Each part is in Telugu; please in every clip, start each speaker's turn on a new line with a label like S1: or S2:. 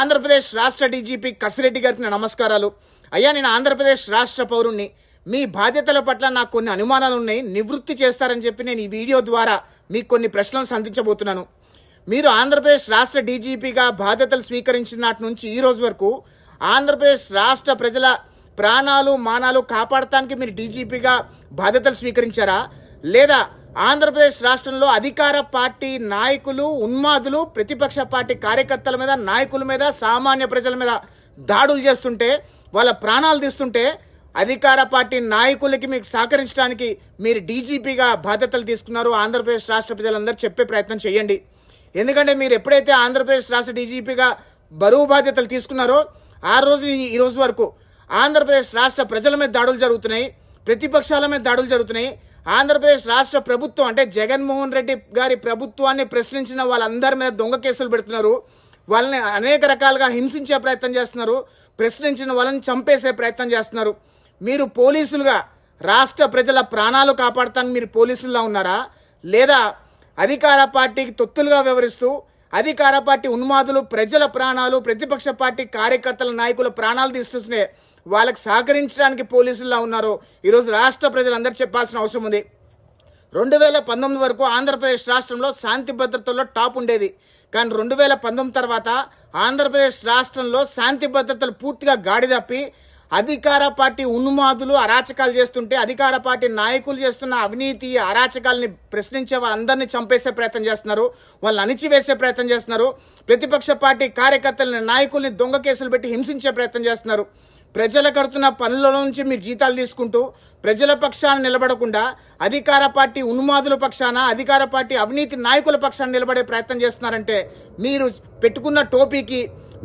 S1: ఆంధ్రప్రదేశ్ రాష్ట్ర డీజీపీ కసిరెడ్డి గారికి నా నమస్కారాలు అయ్యా నేను ఆంధ్రప్రదేశ్ రాష్ట్ర పౌరుణ్ణి మీ బాధ్యతల పట్ల నాకు కొన్ని అనుమానాలు ఉన్నాయి నివృత్తి చేస్తారని చెప్పి నేను ఈ వీడియో ద్వారా మీకు కొన్ని ప్రశ్నలు సంధించబోతున్నాను మీరు ఆంధ్రప్రదేశ్ రాష్ట్ర డీజీపీగా బాధ్యతలు స్వీకరించిన నాటి నుంచి ఈ రోజు వరకు ఆంధ్రప్రదేశ్ రాష్ట్ర ప్రజల ప్రాణాలు మానాలు కాపాడటానికి మీరు డీజీపీగా బాధ్యతలు స్వీకరించారా లేదా ఆంధ్రప్రదేశ్ రాష్ట్రంలో అధికార పార్టీ నాయకులు ఉన్మాదులు ప్రతిపక్ష పార్టీ కార్యకర్తల మీద నాయకుల మీద సామాన్య ప్రజల మీద దాడులు చేస్తుంటే వాళ్ళ ప్రాణాలు తీస్తుంటే అధికార పార్టీ నాయకులకి మీకు సహకరించడానికి మీరు డీజీపీగా బాధ్యతలు తీసుకున్నారు ఆంధ్రప్రదేశ్ రాష్ట్ర ప్రజలందరూ చెప్పే ప్రయత్నం చేయండి ఎందుకంటే మీరు ఎప్పుడైతే ఆంధ్రప్రదేశ్ రాష్ట్ర డీజీపీగా బరువు బాధ్యతలు తీసుకున్నారో ఆ రోజు ఈ రోజు వరకు ఆంధ్రప్రదేశ్ రాష్ట్ర ప్రజల మీద దాడులు జరుగుతున్నాయి ప్రతిపక్షాల మీద దాడులు జరుగుతున్నాయి ఆంధ్రప్రదేశ్ రాష్ట్ర ప్రభుత్వం అంటే జగన్మోహన్ రెడ్డి గారి ప్రభుత్వాన్ని ప్రశ్నించిన వాళ్ళందరి మీద దొంగ కేసులు పెడుతున్నారు వాళ్ళని అనేక రకాలుగా హింసించే ప్రయత్నం చేస్తున్నారు ప్రశ్నించిన వాళ్ళని చంపేసే ప్రయత్నం చేస్తున్నారు మీరు పోలీసులుగా రాష్ట్ర ప్రజల ప్రాణాలు కాపాడతాను మీరు పోలీసుల్లో ఉన్నారా లేదా అధికార పార్టీకి తొత్తులుగా వివరిస్తూ అధికార పార్టీ ఉన్మాదులు ప్రజల ప్రాణాలు ప్రతిపక్ష పార్టీ కార్యకర్తల నాయకుల ప్రాణాలు తీస్తుంటే వాళ్ళకి సహకరించడానికి పోలీసుల్లో ఉన్నారో ఈరోజు రాష్ట్ర ప్రజలందరూ చెప్పాల్సిన అవసరం ఉంది రెండు వేల పంతొమ్మిది వరకు ఆంధ్రప్రదేశ్ రాష్ట్రంలో శాంతి భద్రతల్లో టాప్ ఉండేది కానీ రెండు వేల పంతొమ్మిది తర్వాత ఆంధ్రప్రదేశ్ రాష్ట్రంలో శాంతి భద్రతలు పూర్తిగా గాడి తప్పి అధికార పార్టీ ఉన్మాదులు అరాచకాలు చేస్తుంటే అధికార పార్టీ నాయకులు చేస్తున్న అవినీతి అరాచకాలని ప్రశ్నించే వాళ్ళందరినీ చంపేసే ప్రయత్నం చేస్తున్నారు వాళ్ళని అణిచివేసే ప్రయత్నం చేస్తున్నారు ప్రతిపక్ష పార్టీ కార్యకర్తలని నాయకుల్ని దొంగ కేసులు పెట్టి హింసించే ప్రయత్నం చేస్తున్నారు ప్రజల కడుతున్న పనుల నుంచి మీరు జీతాలు తీసుకుంటూ ప్రజల పక్షాన నిలబడకుండా అధికార పార్టీ ఉన్మాదుల పక్షాన అధికార పార్టీ అవినీతి నాయకుల పక్షాన నిలబడే ప్రయత్నం చేస్తున్నారంటే మీరు పెట్టుకున్న టోపీకి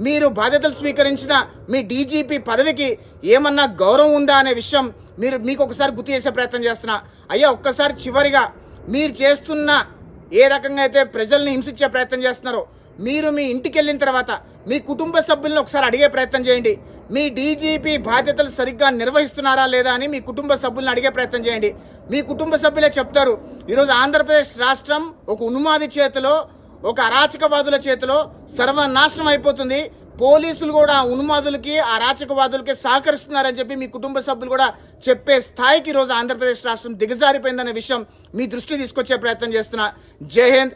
S1: మీరు బాధ్యతలు స్వీకరించిన మీ డీజీపీ పదవికి ఏమన్నా గౌరవం ఉందా అనే విషయం మీరు మీకు ఒకసారి గుర్తు చేసే ప్రయత్నం చేస్తున్నా అయ్యా ఒక్కసారి చివరిగా మీరు చేస్తున్న ఏ రకంగా అయితే ప్రజల్ని హింసించే ప్రయత్నం చేస్తున్నారో మీరు మీ ఇంటికి వెళ్ళిన తర్వాత మీ కుటుంబ సభ్యులను ఒకసారి అడిగే ప్రయత్నం చేయండి మీ డీజీపీ బాధ్యతలు సరిగ్గా నిర్వహిస్తున్నారా లేదా అని మీ కుటుంబ సభ్యులను అడిగే ప్రయత్నం చేయండి మీ కుటుంబ సభ్యులే చెప్తారు ఈరోజు ఆంధ్రప్రదేశ్ రాష్ట్రం ఒక ఉన్మాది చేతిలో ఒక అరాచకవాదుల చేతిలో సర్వనాశనం అయిపోతుంది పోలీసులు కూడా ఉన్మాదులకి ఆ రాచకవాదులకి సహకరిస్తున్నారని చెప్పి మీ కుటుంబ సభ్యులు కూడా చెప్పే స్థాయికి ఈరోజు ఆంధ్రప్రదేశ్ రాష్ట్రం దిగజారిపోయిందనే విషయం మీ దృష్టి తీసుకొచ్చే ప్రయత్నం చేస్తున్నా జై హింద్